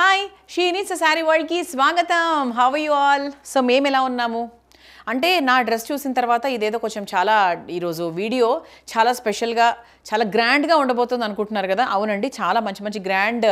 Hi she needs saree వరల్డ్కి స్వాగతం how you all so మేము ఎలా ఉన్నాము అంటే నా డ్రెస్ చూసిన తర్వాత ఇదేదో కొంచెం చాలా ఈరోజు వీడియో చాలా స్పెషల్గా చాలా గ్రాండ్గా ఉండబోతుంది అనుకుంటున్నారు కదా అవునండి చాలా మంచి మంచి గ్రాండ్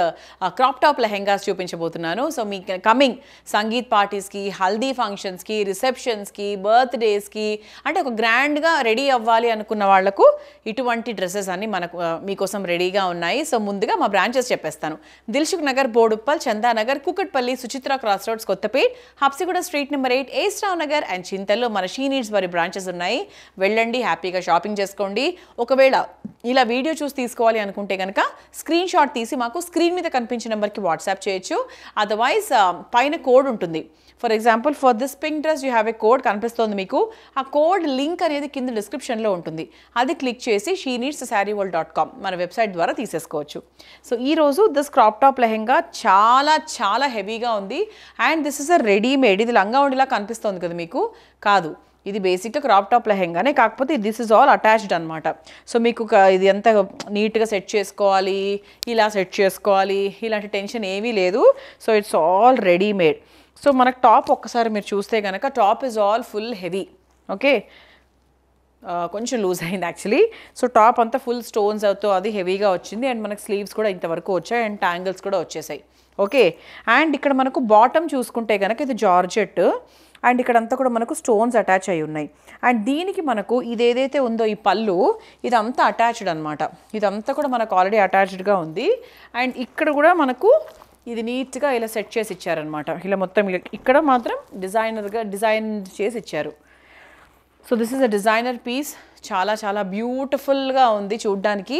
క్రాప్ టాప్ లెహెంగాస్ చూపించబోతున్నాను సో మీ కమింగ్ సంగీత్ పార్టీస్కి హల్దీ ఫంక్షన్స్కి రిసెప్షన్స్కి బర్త్డేస్కి అంటే ఒక గ్రాండ్గా రెడీ అవ్వాలి అనుకున్న వాళ్లకు ఇటువంటి డ్రెస్సెస్ అన్ని మనకు మీకోసం రెడీగా ఉన్నాయి సో ముందుగా మా బ్రాంచెస్ చెప్పేస్తాను Dilsukh Nagar Boduppal Chandanagar Kukatpally Suchitra cross roads Kothapet Habsiguda street number eight ఏస్రావ్ నగర్ అండ్ చింతల్లో మన షీ వారి బ్రాంచెస్ ఉన్నాయి వెళ్ళండి హ్యాపీగా షాపింగ్ చేసుకోండి ఒకవేళ ఇలా వీడియో చూసి తీసుకోవాలి అనుకుంటే కనుక స్క్రీన్ షాట్ తీసి మాకు స్క్రీన్ మీద కనిపించే నెంబర్కి వాట్సాప్ చేయొచ్చు అదర్వైజ్ పైన కోడ్ ఉంటుంది for example for this pink dress you have a code కనిపిస్తుంది మీకు ఆ కోడ్ లింక్ అనేది కింద డిస్క్రిప్షన్లో ఉంటుంది అది క్లిక్ చేసి she needs saree world dot com మన వెబ్సైట్ ద్వారా తీసేసుకోవచ్చు సో ఈరోజు దిస్ క్రాప్ టాప్ లెహెంగా చాలా చాలా హెవీగా ఉంది and this is a readymade ఇది లంగా ఉండేలా కనిపిస్తోంది కదా మీకు కాదు ఇది బేసిక్గా క్రాప్ టాప్ లెహెంగానే కాకపోతే దిస్ ఇస్ ఆల్ అటాచ్డ్ అనమాట సో మీకు ఇది ఎంత నీట్గా సెట్ చేసుకోవాలి ఇలా సెట్ చేసుకోవాలి ఇలాంటి టెన్షన్ ఏమీ లేదు so it's all readymade so మనకు టాప్ ఒక్కసారి మీరు చూస్తే కనుక top is all full heavy okay కొంచెం లూజ్ అయింది యాక్చువల్లీ సో టాప్ అంతా ఫుల్ స్టోన్స్ అవుతూ అది హెవీగా వచ్చింది అండ్ మనకు స్లీవ్స్ కూడా ఇంతవరకు వచ్చాయి అండ్ ట్యాంగిల్స్ కూడా వచ్చేసాయి ఓకే అండ్ ఇక్కడ మనకు బాటమ్ చూసుకుంటే కనుక ఇది జార్జెట్ అండ్ ఇక్కడంతా కూడా మనకు స్టోన్స్ అటాచ్ అయి ఉన్నాయి అండ్ దీనికి మనకు ఇది ఏదైతే ఉందో ఈ పళ్ళు ఇదంతా అటాచ్డ్ అనమాట ఇదంతా కూడా మనకు ఆల్రెడీ అటాచ్డ్గా ఉంది అండ్ ఇక్కడ కూడా మనకు ఇది నీట్గా ఇలా సెట్ చేసి ఇచ్చారనమాట ఇలా మొత్తం ఇక్కడ మాత్రం డిజైనర్గా డిజైన్ చేసి ఇచ్చారు so this is a designer piece చాలా చాలా బ్యూటిఫుల్గా ఉంది చూడ్డానికి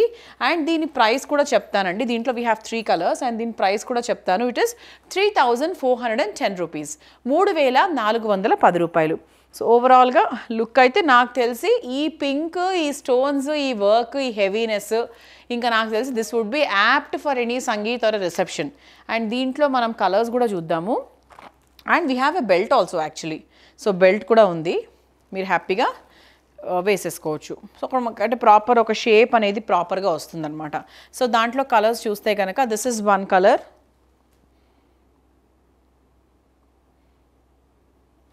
అండ్ దీని ప్రైస్ కూడా చెప్తానండి దీంట్లో we have three colours and దీని ప్రైస్ కూడా చెప్తాను it is three thousand four hundred and ten rupees మూడు వేల నాలుగు వందల పది రూపాయలు సో ఓవరాల్గా లుక్ అయితే నాకు తెలిసి ఈ పింక్ ఈ స్టోన్స్ ఈ వర్క్ ఈ హెవీనెస్ ఇంకా నాకు తెలిసి this would be apt for any sangeet or reception and దీంట్లో మనం కలర్స్ కూడా చూద్దాము and we have a belt also actually so belt కూడా ఉంది మీరు హ్యాపీగా వేసేసుకోవచ్చు సో అంటే ప్రాపర్ ఒక షేప్ అనేది ప్రాపర్గా వస్తుందన్నమాట సో దాంట్లో కలర్స్ చూస్తే కనుక this is one colour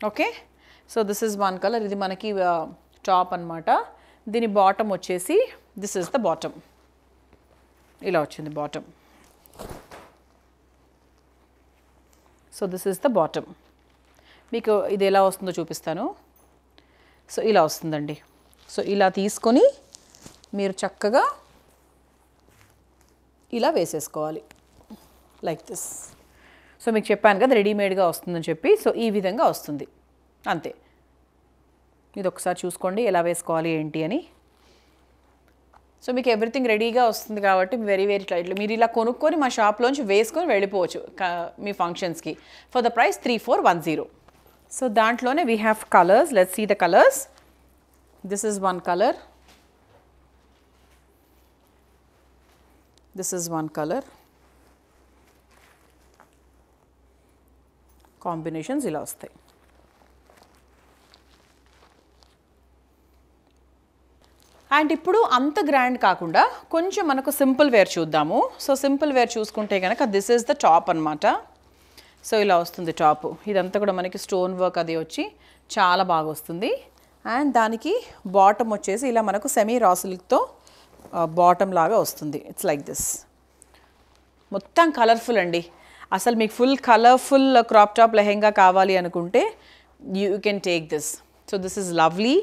okay so this is one colour ఇది మనకి టాప్ అనమాట దీని బాటమ్ వచ్చేసి దిస్ ఇస్ ద బాటమ్ ఇలా వచ్చింది bottom so this is the bottom మీకు ఇది ఎలా వస్తుందో చూపిస్తాను సో ఇలా వస్తుందండి సో ఇలా తీసుకొని మీరు చక్కగా ఇలా వేసేసుకోవాలి లైక్ దిస్ సో మీకు చెప్పాను కదా రెడీమేడ్గా వస్తుందని చెప్పి సో ఈ విధంగా వస్తుంది అంతే ఇది ఒకసారి చూసుకోండి ఎలా వేసుకోవాలి ఏంటి అని సో మీకు ఎవ్రీథింగ్ రెడీగా వస్తుంది కాబట్టి వెరీ వెరీ ఇట్లా మీరు ఇలా కొనుక్కొని మా షాప్లోంచి వేసుకొని వెళ్ళిపోవచ్చు మీ ఫంక్షన్స్కి for the price three four one zero so దాంట్లోనే we have colours let see the colours this is one colour this is one colour combinations ఇలా వస్తాయి అండ్ ఇప్పుడు అంత గ్రాండ్ కాకుండా కొంచెం మనకు సింపుల్ వేర్ చూద్దాము సో సింపుల్ వేర్ చూసుకుంటే కనుక దిస్ ఈజ్ ద టాప్ అనమాట సో ఇలా వస్తుంది టాపు ఇదంతా కూడా మనకి స్టోన్ వర్క్ అది వచ్చి చాలా బాగా వస్తుంది అండ్ దానికి బాటమ్ వచ్చేసి ఇలా మనకు సెమీ రాసులతో బాటమ్ లాగా వస్తుంది ఇట్స్ లైక్ దిస్ మొత్తం కలర్ఫుల్ అండి అసలు మీకు full colourful crop top lehenga కావాలి అనుకుంటే you can take this so this is lovely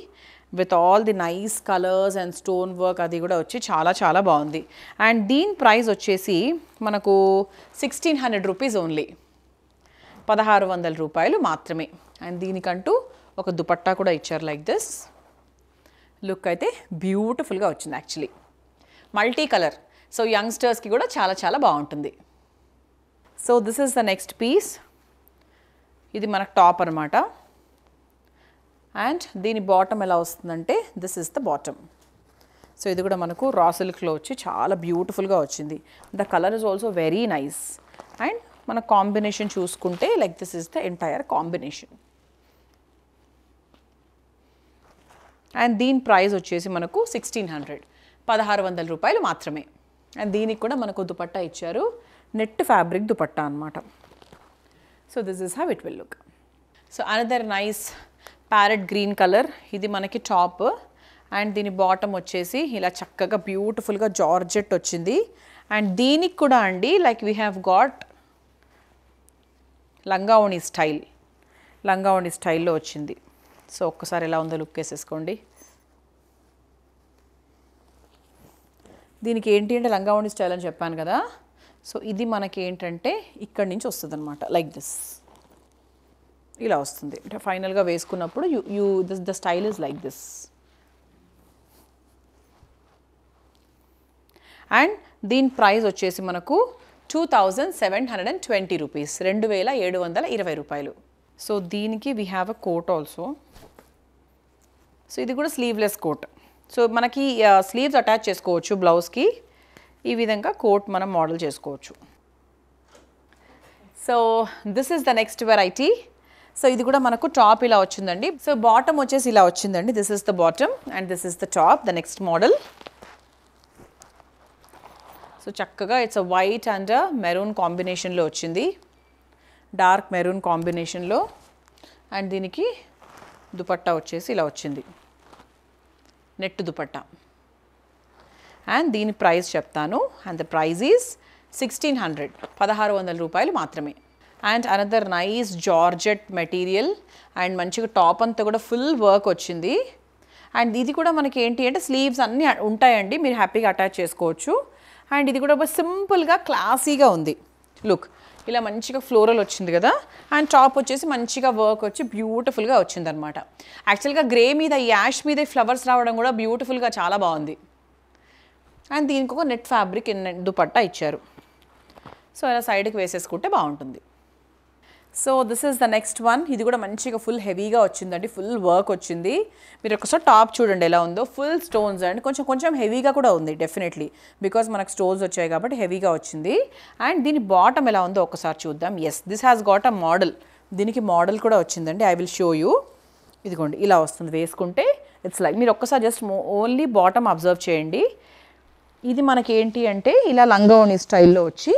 with all the nice colours and stone work అది కూడా వచ్చి చాలా చాలా బాగుంది అండ్ దీని ప్రైస్ వచ్చేసి మనకు సిక్స్టీన్ హండ్రెడ్ రూపీస్ ఓన్లీ పదహారు వందల రూపాయలు మాత్రమే అండ్ దీనికంటూ ఒక దుపట్టా కూడా ఇచ్చారు లైక్ దిస్ లుక్ అయితే బ్యూటిఫుల్గా వచ్చింది యాక్చువల్లీ మల్టీ కలర్ సో యంగ్స్టర్స్కి కూడా చాలా చాలా బాగుంటుంది so this is the next piece ఇది మనకు టాప్ అనమాట అండ్ దీని బాటమ్ ఎలా వస్తుందంటే this is the bottom so ఇది కూడా మనకు రా సిల్క్లో వచ్చి చాలా బ్యూటిఫుల్గా వచ్చింది the colour is also very nice and మన కాంబినేషన్ చూసుకుంటే like this is the entire combination and దీని ప్రైస్ వచ్చేసి మనకు సిక్స్టీన్ హండ్రెడ్ పదహారు వందల రూపాయలు మాత్రమే అండ్ దీనికి కూడా మనకు దుపట్టా ఇచ్చారు నెట్ ఫ్యాబ్రిక్ దుపట్టా అనమాట so this is how it will look so another nice parrot green colour ఇది మనకి టాప్ అండ్ దీని బాటమ్ వచ్చేసి ఇలా చక్కగా బ్యూటిఫుల్గా జార్జెట్ వచ్చింది అండ్ దీనికి కూడా అండి లైక్ వీ హ్యావ్ గాట్ లంగావణి స్టైల్ లంగావణి స్టైల్లో వచ్చింది సో ఒక్కసారి ఎలా ఉందో లుక్ వేసేసుకోండి దీనికి ఏంటి అంటే లంగావణి స్టైల్ అని చెప్పాను కదా సో ఇది మనకి ఏంటంటే ఇక్కడి నుంచి వస్తుంది అనమాట లైక్ దిస్ ఇలా వస్తుంది అంటే ఫైనల్గా వేసుకున్నప్పుడు you you this the style is like this and దీని ప్రైస్ వచ్చేసి మనకు two thousand seven hundred and twenty rupees రెండు వేల ఏడు వందల ఇరవై రూపాయలు సో దీనికి we have a coat also so ఇది కూడా స్లీవ్లెస్ కోట్ సో మనకి స్లీవ్స్ అటాచ్ చేసుకోవచ్చు బ్లౌజ్కి ఈ విధంగా కోట్ మనం మోడల్ చేసుకోవచ్చు so this is the next variety so ఇది కూడా మనకు టాప్ ఇలా వచ్చిందండి సో బాటమ్ వచ్చేసి ఇలా వచ్చిందండి this is the bottom and this is the top the next model so చక్కగా it's a white and maroon కాంబినేషన్లో వచ్చింది డార్క్ మెరూన్ కాంబినేషన్లో అండ్ దీనికి దుపట్టా వచ్చేసి ఇలా వచ్చింది నెట్ దుపట్టా అండ్ దీని ప్రైస్ చెప్తాను and the price is sixteen hundred పదహారు వందల రూపాయలు మాత్రమే and another nice georgette material and మంచిగా టాప్ అంతా కూడా ఫుల్ వర్క్ వచ్చింది అండ్ ఇది కూడా మనకి ఏంటి అంటే స్లీవ్స్ అన్నీ ఉంటాయండి మీరు హ్యాపీగా అటాచ్ చేసుకోవచ్చు అండ్ ఇది కూడా సింపుల్గా క్లాసీగా ఉంది లుక్ ఇలా మంచిగా ఫ్లోరల్ వచ్చింది కదా అండ్ టాప్ వచ్చేసి మంచిగా వర్క్ వచ్చి బ్యూటిఫుల్గా వచ్చిందనమాట యాక్చువల్గా గ్రే మీద యాష్ మీద ఫ్లవర్స్ రావడం కూడా బ్యూటిఫుల్గా చాలా బాగుంది అండ్ దీనికి ఒక నెట్ ఫ్యాబ్రిక్ దుపట్టా ఇచ్చారు సో ఇలా సైడ్కి వేసేసుకుంటే బాగుంటుంది so this is the next one ఇది కూడా మంచిగా ఫుల్ హెవీగా వచ్చిందండి ఫుల్ వర్క్ వచ్చింది మీరు ఒకసారి టాప్ చూడండి ఎలా ఉందో ఫుల్ స్టోన్స్ అండ్ కొంచెం కొంచెం హెవీగా కూడా ఉంది డెఫినెట్లీ బికాజ్ మనకు స్టోన్స్ వచ్చాయి కాబట్టి హెవీగా వచ్చింది అండ్ దీని బాటమ్ ఎలా ఉందో ఒకసారి చూద్దాం yes this has got a model దీనికి మోడల్ కూడా వచ్చిందండి ఐ విల్ షో యూ ఇదిగోండి ఇలా వస్తుంది వేసుకుంటే ఇట్స్ లైక్ మీరు ఒక్కసారి జస్ట్ ఓన్లీ బాటమ్ అబ్జర్వ్ చేయండి ఇది మనకేంటి అంటే ఇలా లంగోని స్టైల్లో వచ్చి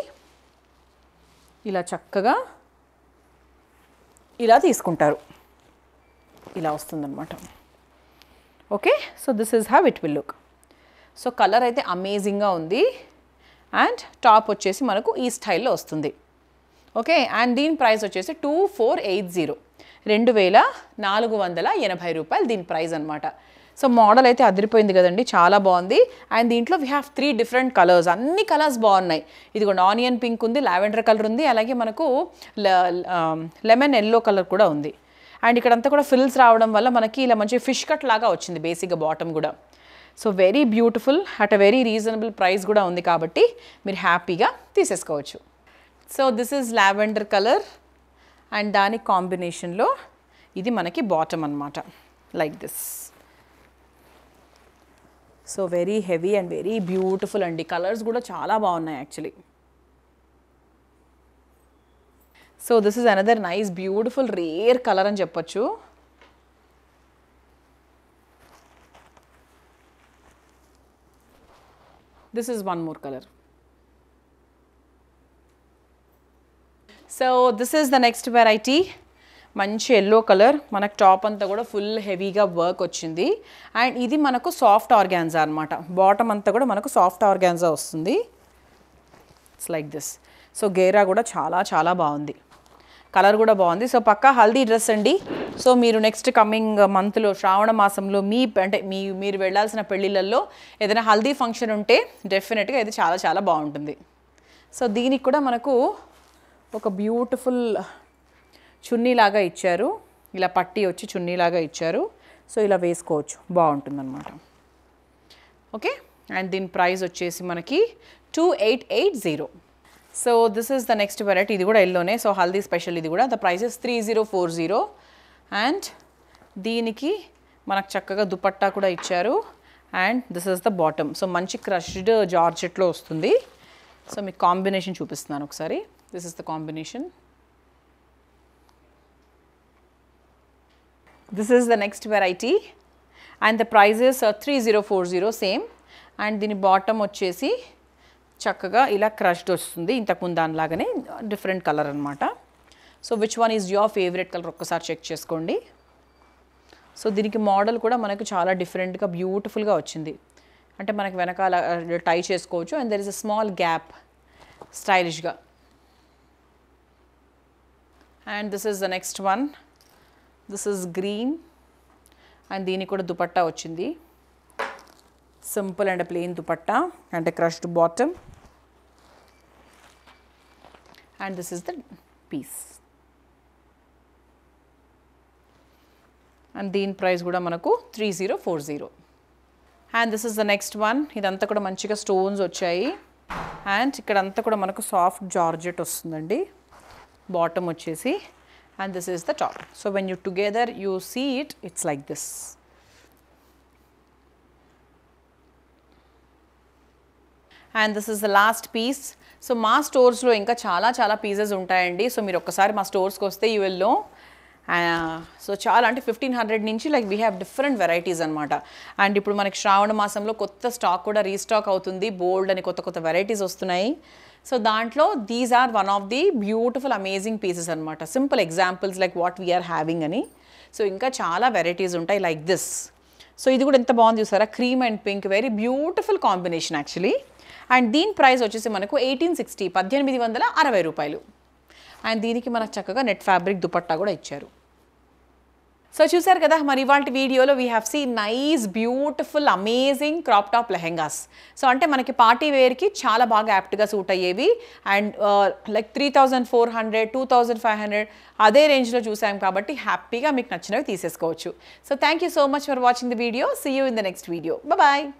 ఇలా చక్కగా ఇలా తీసుకుంటారు ఇలా వస్తుందన్నమాట okay so this is have it will look so colour అయితే అమేజింగ్గా ఉంది అండ్ టాప్ వచ్చేసి మనకు ఈ స్టైల్లో వస్తుంది ఓకే అండ్ దీని ప్రైస్ వచ్చేసి టూ ఫోర్ ఎయిట్ జీరో రెండు వేల నాలుగు వందల ఎనభై రూపాయలు దీని ప్రైస్ అనమాట సో మోడల్ అయితే అదిరిపోయింది కదండి చాలా బాగుంది అండ్ దీంట్లో we have three different colours అన్ని కలర్స్ బాగున్నాయి ఇదిగోండి ఆనియన్ పింక్ ఉంది లావెండర్ కలర్ ఉంది అలాగే మనకు లెమన్ ఎల్లో కలర్ కూడా ఉంది అండ్ ఇక్కడంతా కూడా ఫిల్స్ రావడం వల్ల మనకి ఇలా మంచి ఫిష్ కట్ లాగా వచ్చింది బేసిక్గా బాటమ్ కూడా so very beautiful at a very reasonable price కూడా ఉంది కాబట్టి మీరు హ్యాపీగా తీసేసుకోవచ్చు so this is lavender colour and దాని కాంబినేషన్లో ఇది మనకి బాటమ్ అనమాట like this So very heavy and very beautiful and the colors good actually. So this is another nice beautiful rare color and japachu. This is one more color. So this is the next variety. మంచి yellow colour మనకు top అంతా కూడా full హెవీగా work వచ్చింది and ఇది మనకు soft organza అనమాట bottom అంతా కూడా మనకు సాఫ్ట్ ఆర్గాన్జా వస్తుంది ఇట్స్ లైక్ దిస్ సో గేరా కూడా చాలా చాలా బాగుంది కలర్ కూడా బాగుంది సో పక్కా హల్దీ డ్రెస్ అండి సో మీరు నెక్స్ట్ కమింగ్ మంత్లో శ్రావణ మాసంలో మీ అంటే మీ మీరు వెళ్ళాల్సిన పెళ్ళిళ్ళల్లో ఏదైనా హల్దీ ఫంక్షన్ ఉంటే డెఫినెట్గా ఇది చాలా చాలా బాగుంటుంది సో దీనికి కూడా మనకు ఒక బ్యూటిఫుల్ చున్నీలాగా ఇచ్చారు ఇలా పట్టి వచ్చి చున్నీలాగా ఇచ్చారు సో ఇలా వేసుకోవచ్చు అనమాట ఓకే అండ్ దీని ప్రైస్ వచ్చేసి మనకి two eight eight zero so this is the next variety ఇది కూడా ఎల్లోనే సో హల్దీ స్పెషల్ ఇది కూడా the prices three zero four zero and దీనికి మనకు చక్కగా దుపట్టా కూడా ఇచ్చారు and this is the bottom so మంచి క్రష్డ్ జార్జెట్లో వస్తుంది సో మీకు కాంబినేషన్ చూపిస్తున్నాను ఒకసారి this is the combination is the next variety and the prices three zero four zero same and దీని బాటమ్ వచ్చేసి చక్కగా ఇలా క్రష్డ్ వస్తుంది ఇంతకుముందు దానిలాగానే డిఫరెంట్ కలర్ అనమాట so which one is your favourite colour ఒక్కసారి చెక్ చేసుకోండి సో దీనికి మోడల్ కూడా మనకు చాలా డిఫరెంట్గా బ్యూటిఫుల్గా వచ్చింది అంటే మనకు వెనకాల టై చేసుకోవచ్చు and there is a small gap స్టైలిష్గా and this is the next one this is green and దీనికి కూడా దుపట్టా వచ్చింది సింపుల్ అండ్ ప్లెయిన్ దుపట్టా అంటే crushed bottom and this is the piece and దీని ప్రైస్ కూడా మనకు three zero four zero and this is the next one ఇదంతా కూడా మంచిగా స్టోన్స్ వచ్చాయి అండ్ ఇక్కడంతా కూడా మనకు సాఫ్ట్ జార్జెట్ వస్తుందండి బాటమ్ వచ్చేసి and this is the top. So, when you together you see it, it is like this. And this is the last piece. So, ma stores lo inka chala chala pieces unta andi. So, mirokkasari ma stores koste you will know. So చాలా అంటే fifteen hundred నుంచి like we have different varieties అనమాట and ఇప్పుడు మనకి శ్రావణ మాసంలో కొత్త stock కూడా restock అవుతుంది బోల్డ్ అని కొత్త కొత్త వెరైటీస్ వస్తున్నాయి సో దాంట్లో these are one of the beautiful amazing pieces అనమాట simple examples like what we are having అని సో ఇంకా చాలా వెరైటీస్ ఉంటాయి లైక్ దిస్ సో ఇది కూడా ఎంత బాగుంది చూసారా cream and pink very beautiful combination actually and దీని ప్రైస్ వచ్చేసి మనకు ఎయిటీన్ సిక్స్టీ పద్దెనిమిది వందల అరవై రూపాయలు అండ్ దీనికి మనకు చక్కగా నెట్ ఫ్యాబ్రిక్ దుపట్టా కూడా ఇచ్చారు సో చూసారు కదా మరి ఇవాళ వీడియోలో we have see nice beautiful amazing crop top lehengas so అంటే మనకి పార్టీ వేర్కి చాలా బాగా యాప్ట్గా సూట్ అయ్యేవి and like three thousand four hundred two five hundred అదే రేంజ్లో చూసాం కాబట్టి హ్యాపీగా మీకు నచ్చినవి తీసేసుకోవచ్చు so thank you so much for watching the video see you in the next video bye